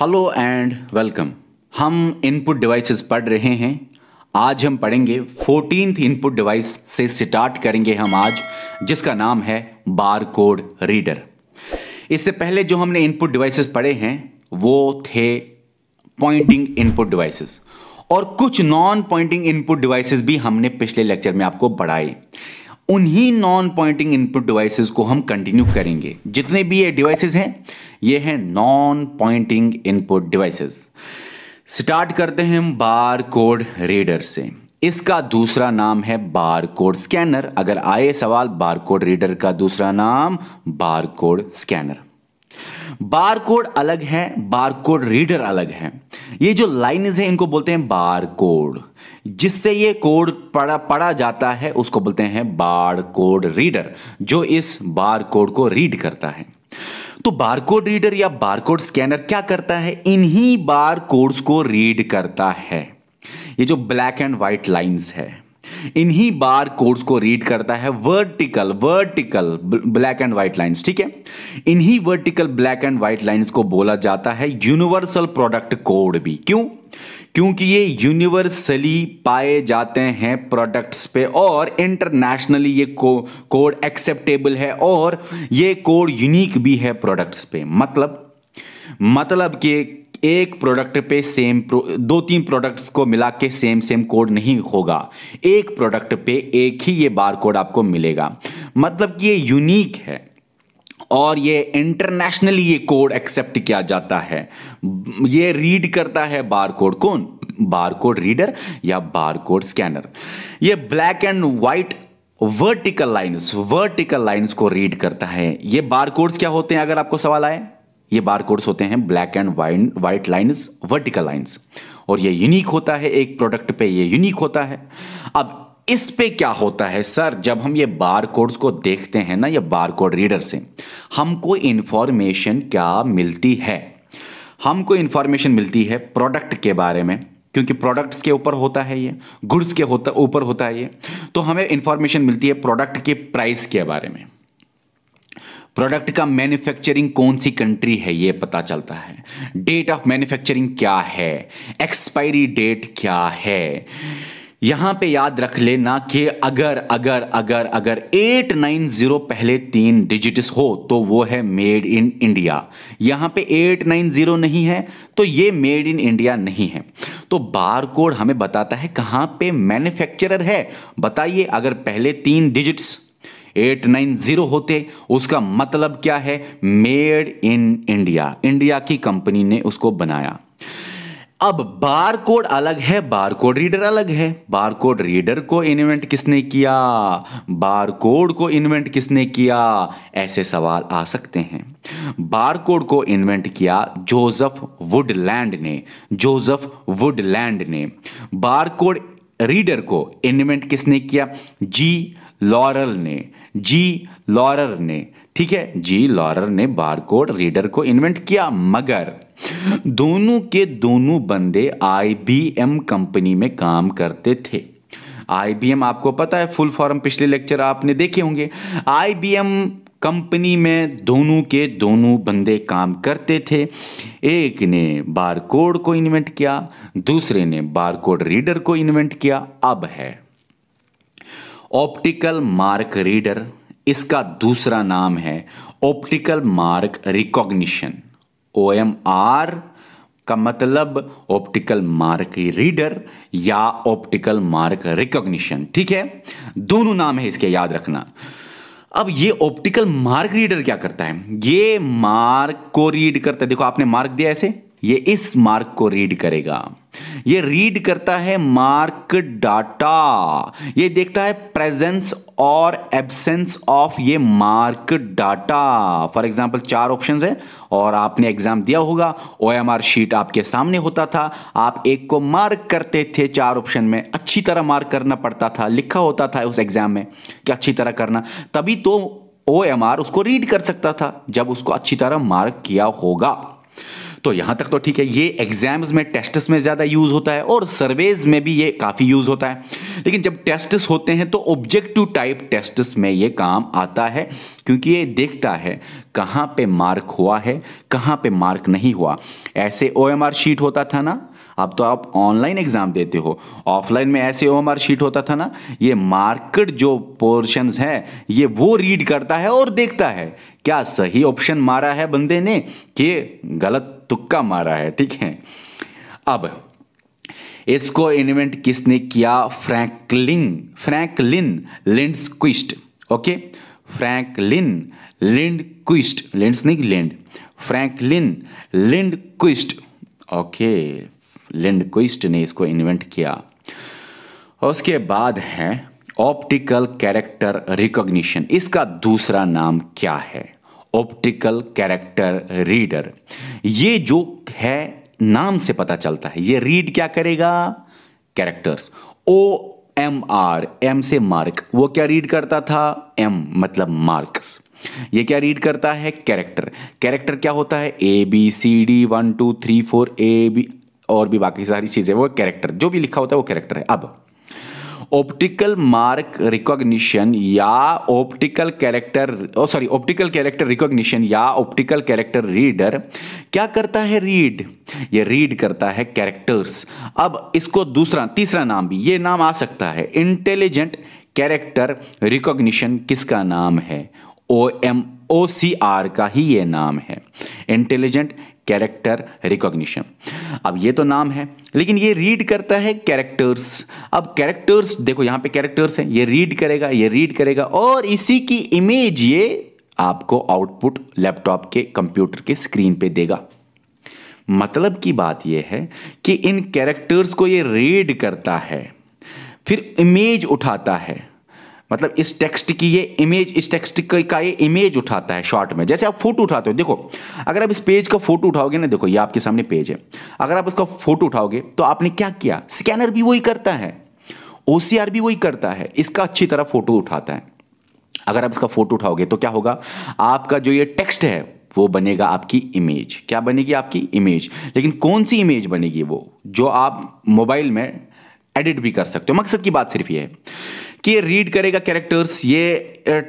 hello and welcome हम input devices पढ़ रहे हैं आज हम पढ़ेंगे फोर्टीन इनपुट डिवाइस से स्टार्ट करेंगे हम आज जिसका नाम है बार कोड रीडर इससे पहले जो हमने इनपुट डिवाइसेस पढ़े हैं वो थे पॉइंटिंग इनपुट डिवाइसेस और कुछ नॉन पॉइंटिंग इनपुट डिवाइसेस भी हमने पिछले लेक्चर में आपको पढ़ाए उन्हीं नॉन पॉइंटिंग इनपुट डिवाइसेस को हम कंटिन्यू करेंगे जितने भी ये डिवाइसेस हैं ये हैं non pointing input devices start करते हैं हम बार कोड रीडर से इसका दूसरा नाम है बार कोड स्कैनर अगर आए सवाल बार कोड रीडर का दूसरा नाम bar code scanner bar code अलग है बार कोड रीडर अलग है ये जो लाइन है इनको बोलते हैं बार कोड जिससे ये कोड पढ़ा पढ़ा जाता है उसको बोलते हैं बार कोड रीडर जो इस बार कोड को रीड करता है तो बारकोड रीडर या बारकोड स्कैनर क्या करता है इन्हीं बार कोड्स को रीड करता है ये जो ब्लैक एंड व्हाइट लाइंस है इन्हीं बार कोड्स को रीड करता है vertical vertical black and white lines ठीक है इन्हीं vertical black and white lines को बोला जाता है यूनिवर्सल प्रोडक्ट कोड भी क्यों क्योंकि ये यूनिवर्सली पाए जाते हैं प्रोडक्ट्स पे और इंटरनेशनली ये को, कोड एक्सेप्टेबल है और ये कोड यूनिक भी है प्रोडक्ट्स पे मतलब मतलब कि एक प्रोडक्ट पे सेम प्रो, दो तीन प्रोडक्ट्स को मिला के सेम सेम कोड नहीं होगा एक प्रोडक्ट पे एक ही ये बार कोड आपको मिलेगा मतलब कि ये यूनिक है और ये इंटरनेशनली ये कोड एक्सेप्ट किया जाता है ये रीड करता है बार कोड कौन बार कोड रीडर या बार कोड स्कैनर ये black and white vertical lines vertical lines को रीड करता है ये बार कोड्स क्या होते हैं अगर आपको सवाल आए ये बार कोड्स होते हैं black and white white lines vertical lines और ये यूनिक होता है एक प्रोडक्ट पे ये यूनिक होता है अब इस पे क्या होता है सर जब हम ये बार कोड्स को देखते हैं ना ये बार कोड रीडर से हमको इन्फॉर्मेशन क्या मिलती है हमको इन्फॉर्मेशन मिलती है प्रोडक्ट के बारे में क्योंकि प्रोडक्ट्स के ऊपर होता है ये गुड्स के होता ऊपर होता है ये तो हमें इंफॉर्मेशन मिलती है प्रोडक्ट के प्राइस के बारे में प्रोडक्ट का मैन्युफैक्चरिंग कौन सी कंट्री है ये पता चलता है डेट ऑफ मैन्युफैक्चरिंग क्या है एक्सपायरी डेट क्या है यहां पे याद रख लेना कि अगर अगर अगर अगर 890 पहले तीन डिजिट्स हो तो वो है मेड इन इंडिया यहां पे 890 नहीं है तो ये मेड इन इंडिया नहीं है तो बार कोड हमें बताता है कहां पे मैन्युफैक्चरर है बताइए अगर पहले तीन डिजिट्स एट नाइन जीरो होते उसका मतलब क्या है मेड इन इंडिया इंडिया की कंपनी ने उसको बनाया अब बार कोड अलग है बार कोड रीडर अलग है बार कोड रीडर को इन्वेंट किसने किया बार कोड को इन्वेंट किसने किया ऐसे सवाल आ सकते हैं बार कोड को इन्वेंट किया जोसेफ वुडलैंड ने जोसेफ वुडलैंड ने बार कोड रीडर को इन्वेंट किसने किया जी लॉरल ने जी लॉरर ने ठीक है जी लॉरर ने बारकोड रीडर को इन्वेंट किया मगर दोनों के दोनों बंदे आईबीएम कंपनी में काम करते थे आईबीएम आपको पता है फुल फॉर्म पिछले लेक्चर आपने देखे होंगे आईबीएम कंपनी में दोनों के दोनों बंदे काम करते थे एक ने बारकोड को इन्वेंट किया दूसरे ने बारकोड रीडर को इन्वेंट किया अब है ऑप्टिकल मार्क रीडर इसका दूसरा नाम है optical mark recognition O M R का मतलब ऑप्टिकल मार्क रीडर या ऑप्टिकल मार्क रिकॉग्निशन ठीक है दोनों नाम है इसके याद रखना अब ये ऑप्टिकल मार्क रीडर क्या करता है ये मार्क को रीड करता है देखो आपने मार्क दिया ऐसे ये इस मार्क को रीड करेगा ये रीड करता है मार्क डाटा ये देखता है प्रेजेंस और एब्सेंस ऑफ ये मार्क डाटा फॉर एग्जांपल चार ऑप्शंस है और आपने एग्जाम दिया होगा ओएमआर शीट आपके सामने होता था आप एक को मार्क करते थे चार ऑप्शन में अच्छी तरह मार्क करना पड़ता था लिखा होता था उस एग्जाम में कि अच्छी तरह करना तभी तो ओ उसको रीड कर सकता था जब उसको अच्छी तरह मार्क किया होगा तो यहां तक तो ठीक है ये एग्जाम्स में टेस्टस में ज़्यादा यूज़ होता है और सर्वेज में भी ये काफ़ी यूज़ होता है लेकिन जब टेस्टस होते हैं तो ऑब्जेक्टिव टाइप टेस्टस में ये काम आता है क्योंकि ये देखता है कहां पे मार्क हुआ है कहां पे मार्क नहीं हुआ ऐसे ओ शीट होता था ना अब तो आप ऑनलाइन एग्ज़ाम देते हो ऑफलाइन में ऐसे ओ शीट होता था ना ये मार्केट जो पोर्शन है ये वो रीड करता है और देखता है क्या सही ऑप्शन मारा है बंदे ने कि गलत तुक्का मारा है ठीक है अब इसको इन्वेंट किसने किया Franklin Franklin quist okay Franklin quist linds नहीं लिंड फ्रैंकलिन क्विस्ट ओके लिंड क्विस्ट ने इसको इन्वेंट किया और उसके बाद है ऑप्टिकल कैरेक्टर रिकॉग्निशन इसका दूसरा नाम क्या है ऑप्टिकल कैरेक्टर रीडर ये जो है नाम से पता चलता है ये रीड क्या करेगा characters O M R M से मार्क वो क्या रीड करता था एम मतलब मार्क्स ये क्या रीड करता है कैरेक्टर कैरेक्टर क्या होता है A B C D one two three four A B और भी बाकी सारी चीज़ें वो कैरेक्टर जो भी लिखा होता है वो कैरेक्टर है अब ऑप्टिकल मार्क रिकॉग्निशन या optical character sorry optical character recognition या ऑप्टिकल कैरेक्टर रीडर क्या करता है रीड ये रीड करता है कैरेक्टर्स अब इसको दूसरा तीसरा नाम भी ये नाम आ सकता है इंटेलिजेंट कैरेक्टर रिकॉग्निशन किसका नाम है O M O C R का ही ये नाम है इंटेलिजेंट कैरेक्टर रिकॉग्निशन अब ये तो नाम है लेकिन ये रीड करता है कैरेक्टर्स अब कैरेक्टर्स देखो यहां पे कैरेक्टर्स हैं ये रीड करेगा ये रीड करेगा और इसी की इमेज ये आपको आउटपुट लैपटॉप के कंप्यूटर के स्क्रीन पे देगा मतलब की बात यह है कि इन कैरेक्टर्स को ये रीड करता है फिर इमेज उठाता है मतलब इस टेक्स्ट की ये इमेज इस टेक्स्ट का ये इमेज उठाता है शॉर्ट में जैसे आप फोटो उठाते हो देखो अगर आप इस पेज का फोटो उठाओगे ना देखो ये आपके सामने पेज है अगर आप उसका फोटो उठाओगे तो आपने क्या किया स्कैनर भी वही करता है ओ भी वही करता है इसका अच्छी तरह फोटो उठाता है अगर आप इसका फोटो उठाओगे तो क्या होगा आपका जो ये टेक्स्ट है वो बनेगा आपकी इमेज क्या बनेगी आपकी इमेज लेकिन कौन सी इमेज बनेगी वो जो आप मोबाइल में एडिट भी कर सकते हो मकसद की बात सिर्फ ये है कि ये रीड करेगा कैरेक्टर्स ये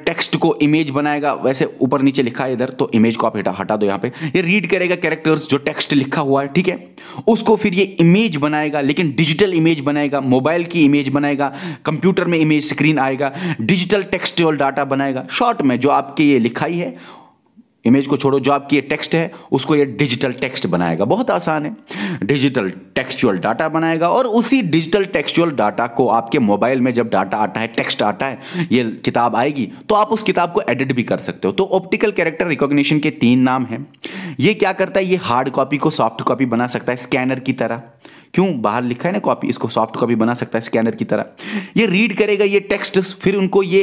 टेक्स्ट को इमेज बनाएगा वैसे ऊपर नीचे लिखा है इधर तो इमेज को आप हटा हटा दो यहाँ पे ये रीड करेगा कैरेक्टर्स जो टेक्स्ट लिखा हुआ है ठीक है उसको फिर ये इमेज बनाएगा लेकिन डिजिटल इमेज बनाएगा मोबाइल की इमेज बनाएगा कंप्यूटर में इमेज स्क्रीन आएगा डिजिटल टेक्स्ट डाटा बनाएगा शॉर्ट में जो आपके ये लिखाई है इमेज को छोड़ो जो आपकी ये टेक्स्ट है उसको ये डिजिटल टेक्स्ट बनाएगा बहुत आसान है डिजिटल टेक्सचुअल डाटा बनाएगा और उसी डिजिटल टेक्सचुअल डाटा को आपके मोबाइल में जब डाटा आता है टेक्स्ट आता है ये किताब आएगी तो आप उस किताब को एडिट भी कर सकते हो तो ऑप्टिकल कैरेक्टर रिकॉग्निशन के तीन नाम हैं ये क्या करता है ये हार्ड कॉपी को सॉफ्ट कॉपी बना सकता है स्कैनर की तरह क्यों बाहर लिखा है ना कॉपी इसको सॉफ्ट कॉपी बना सकता है स्कैनर की तरह ये रीड करेगा ये टेक्स्ट फिर उनको ये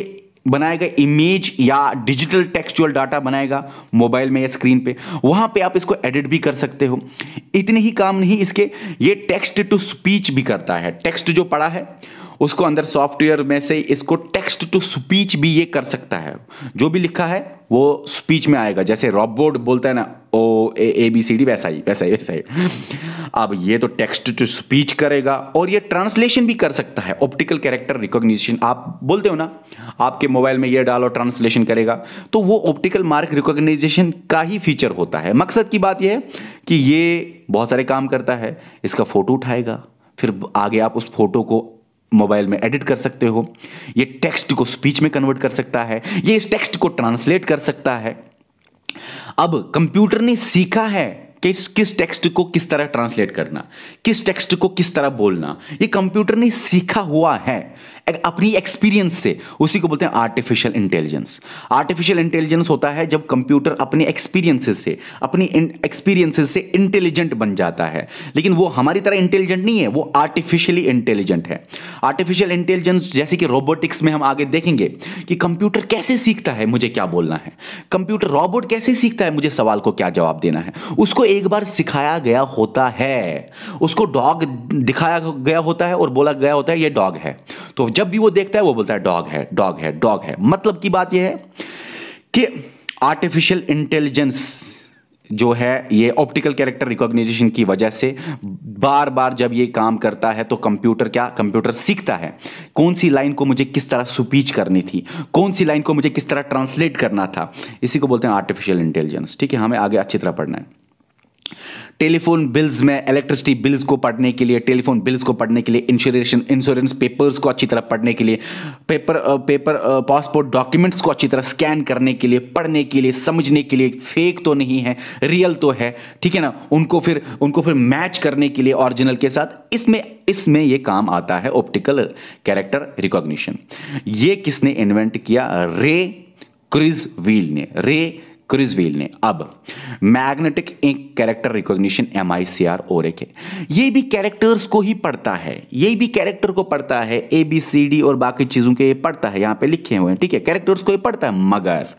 बनाएगा इमेज या डिजिटल टेक्सचुअल डाटा बनाएगा मोबाइल में या स्क्रीन पे वहां पे आप इसको एडिट भी कर सकते हो इतने ही काम नहीं इसके ये टेक्स्ट टू स्पीच भी करता है टेक्स्ट जो पढ़ा है उसको अंदर सॉफ्टवेयर में से इसको टेक्स्ट टू स्पीच भी ये कर सकता है जो भी लिखा है वो स्पीच में आएगा जैसे रॉबोट बोलता है ना ओ ए ए बी सी डी वैसा ही वैसा ही वैसा ही अब ये तो टेक्स्ट टू स्पीच करेगा और ये ट्रांसलेशन भी कर सकता है ऑप्टिकल कैरेक्टर रिकॉग्निशन आप बोलते हो ना आपके मोबाइल में ये डालो ट्रांसलेशन करेगा तो वो ऑप्टिकल मार्क रिकॉग्निशन का ही फीचर होता है मकसद की बात यह है कि ये बहुत सारे काम करता है इसका फ़ोटो उठाएगा फिर आगे आप उस फोटो को मोबाइल में एडिट कर सकते हो ये टेक्स्ट को स्पीच में कन्वर्ट कर सकता है ये इस टेक्स्ट को ट्रांसलेट कर सकता है अब कंप्यूटर ने सीखा है कि किस टेक्स्ट को किस तरह ट्रांसलेट करना किस टेक्स्ट को किस तरह बोलना ये कंप्यूटर ने सीखा हुआ है अपनी एक्सपीरियंस से उसी को बोलते हैं आर्टिफिशियल इंटेलिजेंस आर्टिफिशियल इंटेलिजेंस होता है जब कंप्यूटर अपने एक्सपीरियंसेस से अपनी एक्सपीरियंसेस से इंटेलिजेंट बन जाता है लेकिन वो हमारी तरह इंटेलिजेंट नहीं है वो आर्टिफिशियली इंटेलिजेंट है आर्टिफिशियल इंटेलिजेंस जैसे कि रोबोटिक्स में हम आगे देखेंगे कि कंप्यूटर कैसे सीखता है मुझे क्या बोलना है कंप्यूटर रोबोट कैसे सीखता है मुझे सवाल को क्या जवाब देना है उसको एक बार सिखाया गया होता है उसको डॉग दिखाया गया होता है और बोला गया होता है ये डॉग है तो जब भी वो देखता है वो बोलता है डॉग है डॉग है डॉग है मतलब की बात यह है कि आर्टिफिशियल इंटेलिजेंस जो है ये ऑप्टिकल कैरेक्टर रिकॉग्निशन की वजह से बार बार जब ये काम करता है तो कंप्यूटर क्या कंप्यूटर सीखता है कौन सी लाइन को मुझे किस तरह सुपीच करनी थी कौन सी लाइन को मुझे किस तरह ट्रांसलेट करना था इसी को बोलते हैं आर्टिफिशियल इंटेलिजेंस ठीक है हमें आगे अच्छी तरह पढ़ना है टेलीफोन बिल्स में इलेक्ट्रिसिटी बिल्स को पढ़ने के लिए टेलीफोन बिल्स को पढ़ने के लिए इंश्योरेशन इंश्योरेंस पेपर्स को अच्छी तरह पढ़ने के लिए पेपर पेपर पासपोर्ट डॉक्यूमेंट्स को अच्छी तरह स्कैन करने के लिए पढ़ने के लिए समझने के लिए फेक तो नहीं है रियल तो है ठीक है ना उनको फिर उनको फिर मैच करने के लिए ऑरिजिनल के साथ इसमें इसमें यह काम आता है ऑप्टिकल कैरेक्टर रिकॉग्निशन ये किसने इन्वेंट किया रे क्रिज व्हील ने रे क्रिजवेल ने अब magnetic ink character recognition M I C R ओर एक ये भी कैरेक्टर्स को ही पढ़ता है ये भी कैरेक्टर को पढ़ता है ए बी सी डी और बाकी चीज़ों के ये पढ़ता है यहां पे लिखे हुए हैं ठीक है कैरेक्टर्स को ये पढ़ता है मगर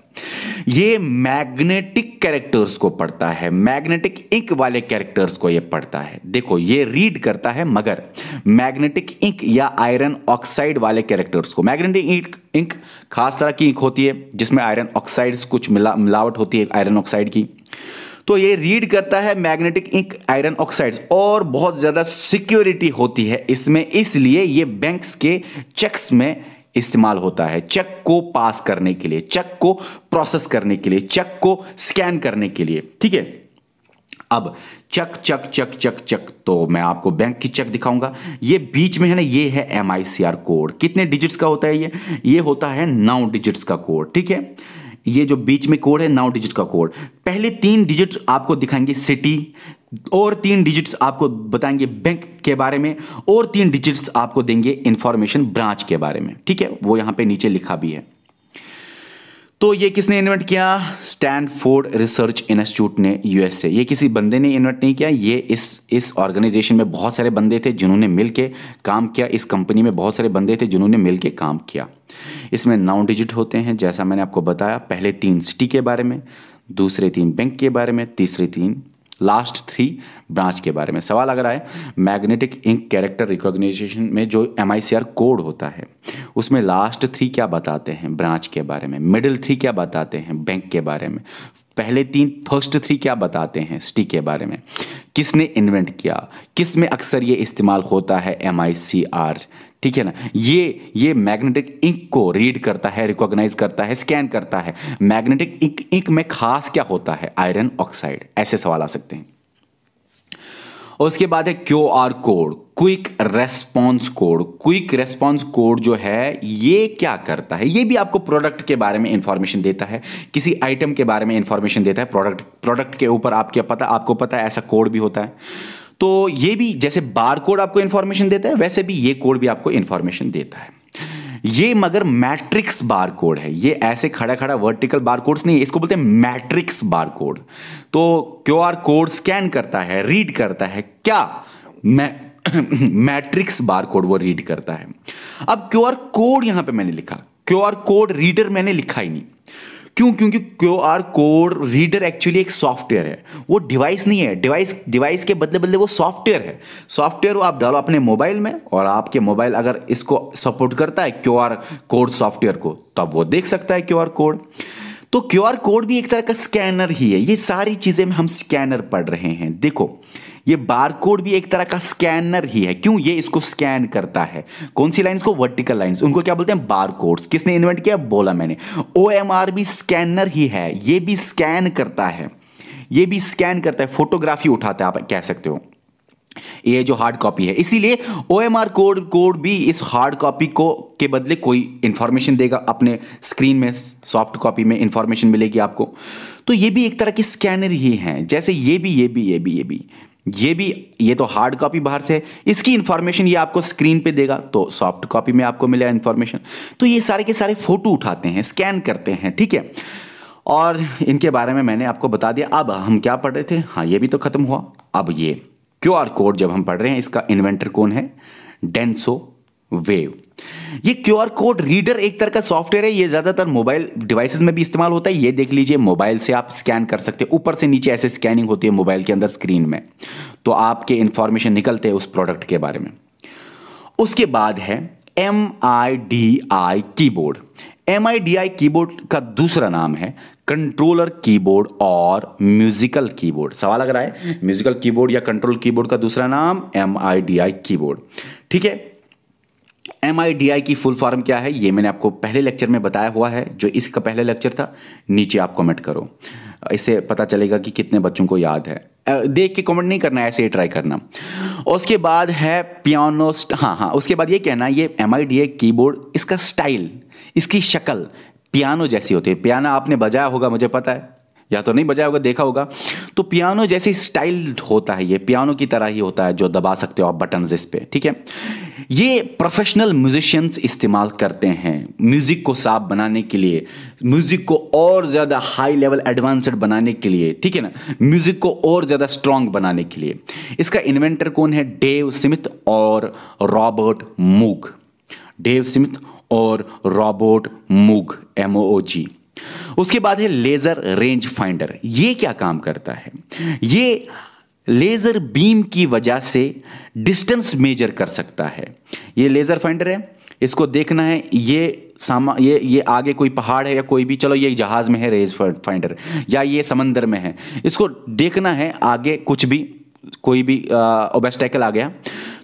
ये मैग्नेटिक कैरेक्टर्स को पढ़ता है मैग्नेटिक इंक वाले कैरेक्टर्स को ये पढ़ता है देखो ये रीड करता है मगर मैग्नेटिक इंक या आयरन ऑक्साइड वाले कैरेक्टर्स को मैग्नेटिक इंक इंक खास तरह की इंक होती है जिसमें आयरन ऑक्साइड्स कुछ मिला मिलावट होती है आयरन ऑक्साइड की तो ये रीड करता है मैग्नेटिक इंक आयरन ऑक्साइड्स और बहुत ज़्यादा सिक्योरिटी होती है इसमें इसलिए ये बैंक्स के चेक्स में इस्तेमाल होता है चेक को पास करने के लिए चेक को प्रोसेस करने के लिए चेक को स्कैन करने के लिए ठीक है अब चक चक चक चक चक तो मैं आपको बैंक की चेक दिखाऊंगा ये बीच में है ना ये है एम कोड कितने डिजिट्स का होता है ये ये होता है नौ डिजिट्स का कोड ठीक है ये जो बीच में कोड है नौ डिजिट का कोड पहले तीन डिजिट आपको दिखाएंगे सिटी और तीन डिजिट्स आपको बताएंगे बैंक के बारे में और तीन डिजिट्स आपको देंगे इंफॉर्मेशन ब्रांच के बारे में ठीक है वो यहां पे नीचे लिखा भी है तो ये किसने इन्वेंट किया स्टैनफोर्ड रिसर्च इंस्टीट्यूट ने यूएसए ये किसी बंदे ने इन्वेंट नहीं किया ये इस इस ऑर्गेनाइजेशन में बहुत सारे बंदे थे जिन्होंने मिलके काम किया इस कंपनी में बहुत सारे बंदे थे जिन्होंने मिलके काम किया इसमें नौ डिजिट होते हैं जैसा मैंने आपको बताया पहले तीन सिटी के बारे में दूसरे तीन बैंक के बारे में तीसरे तीन लास्ट थ्री ब्रांच के बारे में सवाल अगर आए मैग्नेटिक इंक कैरेक्टर रिकॉग्निशन में जो एम कोड होता है उसमें लास्ट थ्री क्या बताते हैं ब्रांच के बारे में मिडिल थ्री क्या बताते हैं बैंक के बारे में पहले तीन फर्स्ट थ्री क्या बताते हैं स्टी के बारे में किसने इन्वेंट किया किस में अक्सर ये इस्तेमाल होता है एम ठीक है ना ये ये मैग्नेटिक इंक को रीड करता है रिकॉग्नाइज करता है स्कैन करता है मैग्नेटिक इंक इंक में खास क्या होता है आयरन ऑक्साइड ऐसे सवाल आ सकते हैं और उसके बाद है Q R code quick response code quick response code जो है ये क्या करता है ये भी आपको प्रोडक्ट के बारे में इंफॉर्मेशन देता है किसी आइटम के बारे में इंफॉर्मेशन देता है प्रोडक्ट प्रोडक्ट के ऊपर आपके पता आपको पता है ऐसा कोड भी होता है तो ये भी जैसे बार कोड आपको इन्फॉर्मेशन देता है वैसे भी ये कोड भी आपको इन्फॉर्मेशन देता है ये मगर मैट्रिक्स बार कोड है ये ऐसे खड़ा खड़ा वर्टिकल बार कोड नहीं इसको बोलते हैं मैट्रिक्स कोड तो क्यू आर कोड स्कैन करता है रीड करता है क्या मैट्रिक्स बार कोड वो रीड करता है अब क्यू आर कोड यहां पे मैंने लिखा क्यू आर कोड रीडर मैंने लिखा ही नहीं क्यों क्योंकि Q R code reader actually एक सॉफ्टवेयर है वो डिवाइस नहीं है डिवाइस डिवाइस के बदले बदले वो सॉफ्टवेयर है सॉफ्टवेयर वो आप डालो अपने मोबाइल में और आपके मोबाइल अगर इसको सपोर्ट करता है क्यू आर कोड सॉफ्टवेयर को तब वो देख सकता है क्यू आर कोड तो क्यू आर कोड भी एक तरह का स्कैनर ही है ये सारी चीज़ें हम स्कैनर पढ़ रहे हैं देखो ये बार कोड भी एक तरह का स्कैनर ही है क्यों ये इसको स्कैन करता है कौन सी लाइन को वर्टिकल लाइन उनको क्या बोलते हैं बार कोड किसने इन्वेंट किया बोला मैंने ओ भी स्कैनर ही है ये भी स्कैन करता है ये भी स्कैन करता है फोटोग्राफी उठाता है आप कह सकते हो ये जो हार्ड कॉपी है इसीलिए O M R code code भी इस हार्ड कॉपी को के बदले कोई इंफॉर्मेशन देगा अपने स्क्रीन में सॉफ्ट कॉपी में इंफॉर्मेशन मिलेगी आपको तो ये भी एक तरह के स्कैनर ही हैं जैसे ये भी ये भी ये भी ये भी ये भी ये तो हार्ड कॉपी बाहर से है इसकी इंफॉर्मेशन ये आपको स्क्रीन पे देगा तो सॉफ्ट कॉपी में आपको मिला इंफॉर्मेशन तो ये सारे के सारे फोटो उठाते हैं स्कैन करते हैं ठीक है और इनके बारे में मैंने आपको बता दिया अब हम क्या पढ़ रहे थे हाँ ये भी तो ख़त्म हुआ अब ये क्यू कोड जब हम पढ़ रहे हैं इसका इन्वेंटर कौन है डेंसो वेव ये आर कोड रीडर एक तरह का सॉफ्टवेयर है ये ज़्यादातर मोबाइल डिवाइसेस में भी इस्तेमाल होता है ये देख लीजिए मोबाइल से आप स्कैन कर सकते हैं ऊपर से नीचे ऐसे स्कैनिंग होती है मोबाइल के अंदर स्क्रीन में तो आपके इंफॉर्मेशन निकलते हैं उस प्रोडक्ट के बारे में उसके बाद है M I D I keyboard M I D I keyboard का दूसरा नाम है कंट्रोलर कीबोर्ड और म्यूजिकल कीबोर्ड सवाल अगर आए म्यूजिकल कीबोर्ड या कंट्रोल कीबोर्ड का दूसरा नाम M I D I keyboard ठीक है एम की फुल फॉर्म क्या है ये मैंने आपको पहले लेक्चर में बताया हुआ है जो इसका पहले लेक्चर था नीचे आप कमेंट करो इससे पता चलेगा कि कितने बच्चों को याद है देख के कमेंट नहीं करना ऐसे ही ट्राई करना उसके बाद है पियानोस्ट हाँ हाँ उसके बाद ये कहना ये एम कीबोर्ड इसका स्टाइल इसकी शक्ल पियानो जैसी होती है पियानो आपने बजाया होगा मुझे पता है या तो नहीं बजाया होगा देखा होगा तो पियानो जैसे स्टाइल्ड होता है ये पियानो की तरह ही होता है जो दबा सकते हो आप बटन इस पर ठीक है ये प्रोफेशनल म्यूजिशियंस इस्तेमाल करते हैं म्यूज़िक को साफ बनाने के लिए म्यूज़िक को और ज़्यादा हाई लेवल एडवांसड बनाने के लिए ठीक है ना म्यूज़िक को और ज़्यादा स्ट्रॉन्ग बनाने के लिए इसका इन्वेंटर कौन है डेव स्मिथ और रॉबर्ट मूग डेव स्मिथ और Robert Moog M O G उसके बाद है लेज़र रेंज फाइंडर ये क्या काम करता है ये लेज़र बीम की वजह से डिस्टेंस मेजर कर सकता है ये लेज़र फाइंडर है इसको देखना है ये सामा ये ये आगे कोई पहाड़ है या कोई भी चलो ये जहाज़ में है रेज फाइंडर या ये समंदर में है इसको देखना है आगे कुछ भी कोई भी ओबेस्टैकल आ गया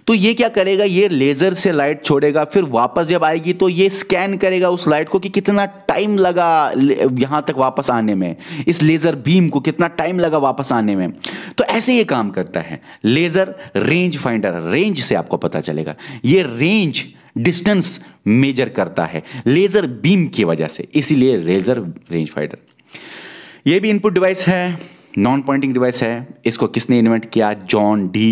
तो ये क्या करेगा ये लेज़र से लाइट छोड़ेगा फिर वापस जब आएगी तो ये स्कैन करेगा उस लाइट को कि कितना टाइम लगा यहां तक वापस आने में इस लेज़र बीम को कितना टाइम लगा वापस आने में तो ऐसे ये काम करता है लेज़र रेंज फाइंडर रेंज से आपको पता चलेगा ये रेंज डिस्टेंस मेजर करता है लेज़र बीम की वजह से इसीलिए लेज़र रेंज फाइंडर यह भी इनपुट डिवाइस है नॉन पॉइंटिंग डिवाइस है इसको किसने इन्वेंट किया John D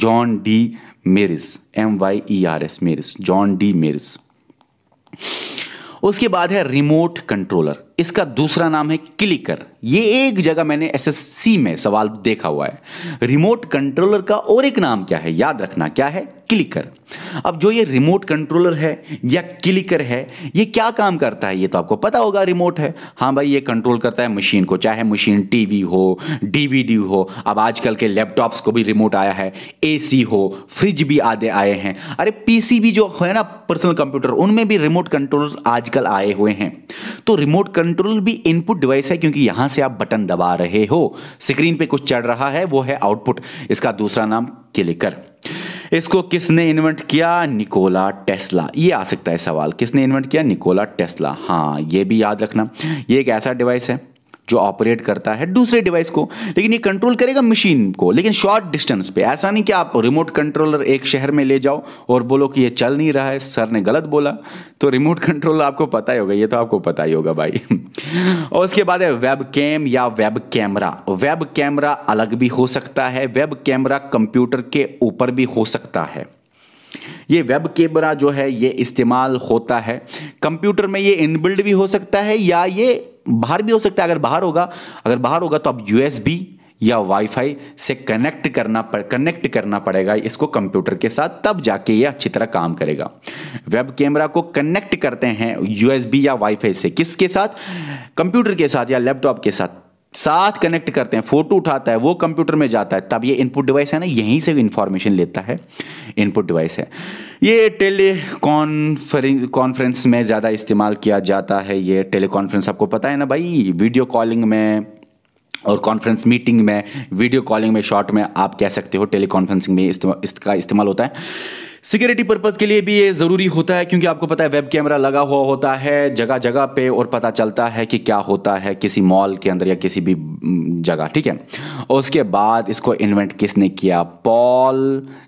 John D Myers M Y E R S Myers John D Myers उसके बाद है रिमोट कंट्रोलर इसका दूसरा नाम है क्लिकर ये एक जगह मैंने एसएससी में सवाल देखा हुआ है रिमोट कंट्रोलर का और एक नाम क्या है याद रखना क्या है क्लिकर अब जो ये रिमोट कंट्रोलर है या क्लिकर है ये क्या काम करता है ये तो आपको पता होगा रिमोट है हाँ भाई ये कंट्रोल करता है मशीन को चाहे मशीन टीवी हो डीवीडी हो अब आजकल के लैपटॉप्स को भी रिमोट आया है एसी हो फ्रिज भी आधे आए हैं अरे पीसी भी जो है ना पर्सनल कंप्यूटर उनमें भी रिमोट कंट्रोलर आजकल आए हुए हैं तो रिमोट कंट्रोल कंट्रोल भी इनपुट डिवाइस है क्योंकि यहां से आप बटन दबा रहे हो स्क्रीन पे कुछ चढ़ रहा है वो है आउटपुट इसका दूसरा नाम क्लिकर इसको किसने इन्वेंट किया निकोला टेस्ला ये आ सकता है सवाल किसने इन्वेंट किया निकोला टेस्ला हाँ ये भी याद रखना ये एक ऐसा डिवाइस है जो ऑपरेट करता है दूसरे डिवाइस को लेकिन ये कंट्रोल करेगा मशीन को लेकिन शॉर्ट डिस्टेंस पे ऐसा नहीं कि आप रिमोट कंट्रोलर एक शहर में ले जाओ और बोलो कि ये चल नहीं रहा है सर ने गलत बोला तो रिमोट कंट्रोल आपको पता ही होगा ये तो आपको पता ही होगा भाई और उसके बाद है वेब कैम या वेब कैमरा वेब कैमरा अलग भी हो सकता है वेब कैमरा कंप्यूटर के ऊपर भी हो सकता है ये वेब कैमरा जो है ये इस्तेमाल होता है कंप्यूटर में ये इनबिल्ड भी हो सकता है या ये बाहर भी हो सकता है अगर बाहर होगा अगर बाहर होगा तो अब यूएसबी या वाईफाई से कनेक्ट करना पड़ कनेक्ट करना पड़ेगा इसको कंप्यूटर के साथ तब जाके ये अच्छी तरह काम करेगा वेब कैमरा को कनेक्ट करते हैं यूएसबी या वाईफाई से किसके साथ कंप्यूटर के साथ या लैपटॉप के साथ साथ कनेक्ट करते हैं फोटो उठाता है वो कंप्यूटर में जाता है तब ये इनपुट डिवाइस है ना यहीं से इंफॉर्मेशन लेता है इनपुट डिवाइस है ये टेली कॉन्फ्रेंस में ज़्यादा इस्तेमाल किया जाता है ये टेली कॉन्फ्रेंस आपको पता है ना भाई वीडियो कॉलिंग में और कॉन्फ्रेंस मीटिंग में वीडियो कॉलिंग में शॉर्ट में आप कह सकते हो टेली कॉन्फ्रेंसिंग में इसका इस्तेमाल होता है सिक्योरिटी पर्पज के लिए भी ये जरूरी होता है क्योंकि आपको पता है वेब कैमरा लगा हुआ होता है जगह जगह पे और पता चलता है कि क्या होता है किसी मॉल के अंदर या किसी भी जगह ठीक है और उसके बाद इसको इन्वेंट किसने किया Paul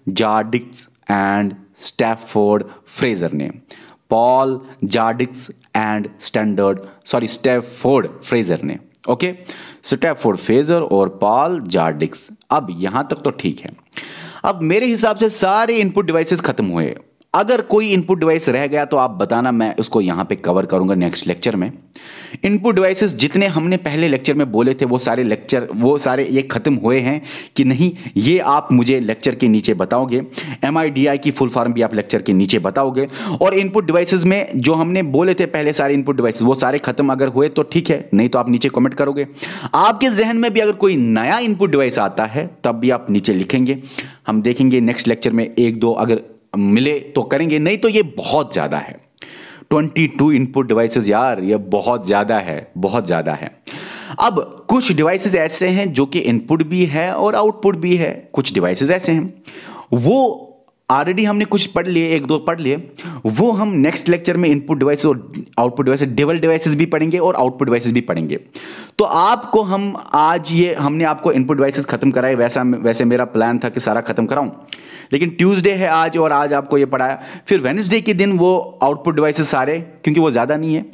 Jardetzky and Stafford Fraser ने Paul Jardetzky and standard sorry Stafford Fraser ने ओके स्टैफोर्ड फ्रेजर और पॉल जार्डिक्स अब यहां तक तो ठीक है अब मेरे हिसाब से सारे इनपुट डिवाइसेस खत्म हुए अगर कोई इनपुट डिवाइस रह गया तो आप बताना मैं उसको यहाँ पे कवर करूँगा नेक्स्ट लेक्चर में इनपुट डिवाइसेस जितने हमने पहले लेक्चर में बोले थे वो सारे लेक्चर वो सारे ये ख़त्म हुए हैं कि नहीं ये आप मुझे लेक्चर के नीचे बताओगे एम की फुल फॉर्म भी आप लेक्चर के नीचे बताओगे और इनपुट डिवाइसेज में जो हमने बोले थे पहले सारे इनपुट डिवाइस वो सारे ख़त्म अगर हुए तो ठीक है नहीं तो आप नीचे कॉमेंट करोगे आपके जहन में भी अगर कोई नया इनपुट डिवाइस आता है तब भी आप नीचे लिखेंगे हम देखेंगे नेक्स्ट लेक्चर में एक दो अगर मिले तो करेंगे नहीं तो ये बहुत ज़्यादा है 22 इनपुट डिवाइसेस यार ये बहुत ज़्यादा है बहुत ज़्यादा है अब कुछ डिवाइसेस ऐसे हैं जो कि इनपुट भी है और आउटपुट भी है कुछ डिवाइसेस ऐसे हैं वो ऑलरेडी हमने कुछ पढ़ लिए एक दो पढ़ लिए वो हम नेक्स्ट लेक्चर में इनपुट डिवाइस और आउटपुट डिवाइस डेवल डिवाइसेस भी पढ़ेंगे और आउटपुट डिवाइसेस भी पढ़ेंगे तो आपको हम आज ये हमने आपको इनपुट डिवाइसेस खत्म कराए वैसा वैसे मेरा प्लान था कि सारा खत्म कराऊं लेकिन ट्यूसडे है आज और आज आपको ये पढ़ाया फिर वेनसडे के दिन वो आउटपुट डिवाइसेस सारे क्योंकि वो ज़्यादा नहीं है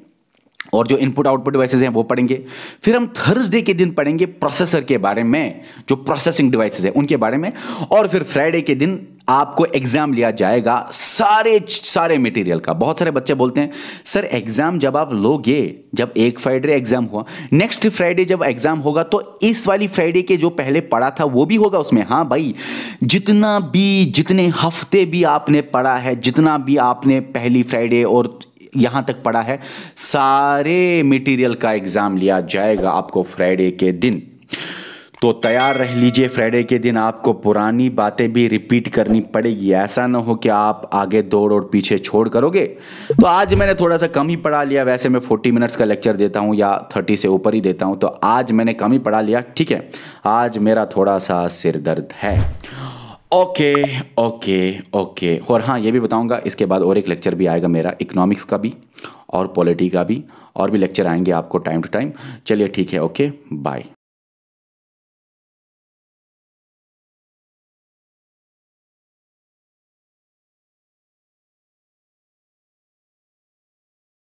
और जो इनपुट आउटपुट डिवाइसेज हैं वो पढ़ेंगे फिर हम थर्सडे के दिन पढ़ेंगे प्रोसेसर के बारे में जो प्रोसेसिंग डिवाइसेज हैं उनके बारे में और फिर फ्राइडे के दिन आपको एग्जाम लिया जाएगा सारे सारे मटेरियल का बहुत सारे बच्चे बोलते हैं सर एग्जाम जब आप लोगे जब एक फ्राइडे एग्जाम हुआ नेक्स्ट फ्राइडे जब एग्जाम होगा तो इस वाली फ्राइडे के जो पहले पढ़ा था वो भी होगा उसमें हाँ भाई जितना भी जितने हफ्ते भी आपने पढ़ा है जितना भी आपने पहली फ्राइडे और यहाँ तक पढ़ा है सारे मटेरियल का एग्ज़ाम लिया जाएगा आपको फ्राइडे के दिन तो तैयार रह लीजिए फ्राइडे के दिन आपको पुरानी बातें भी रिपीट करनी पड़ेगी ऐसा ना हो कि आप आगे दौड़ और पीछे छोड़ करोगे तो आज मैंने थोड़ा सा कम ही पढ़ा लिया वैसे मैं फोर्टी मिनट्स का लेक्चर देता हूँ या थर्टी से ऊपर ही देता हूँ तो आज मैंने कम ही पढ़ा लिया ठीक है आज मेरा थोड़ा सा सिर दर्द है ओके ओके ओके और हाँ ये भी बताऊँगा इसके बाद और एक लेक्चर भी आएगा मेरा इकनॉमिक्स का भी और पॉलिटी का भी और भी लेक्चर आएंगे आपको टाइम टू टाइम चलिए ठीक है ओके बाय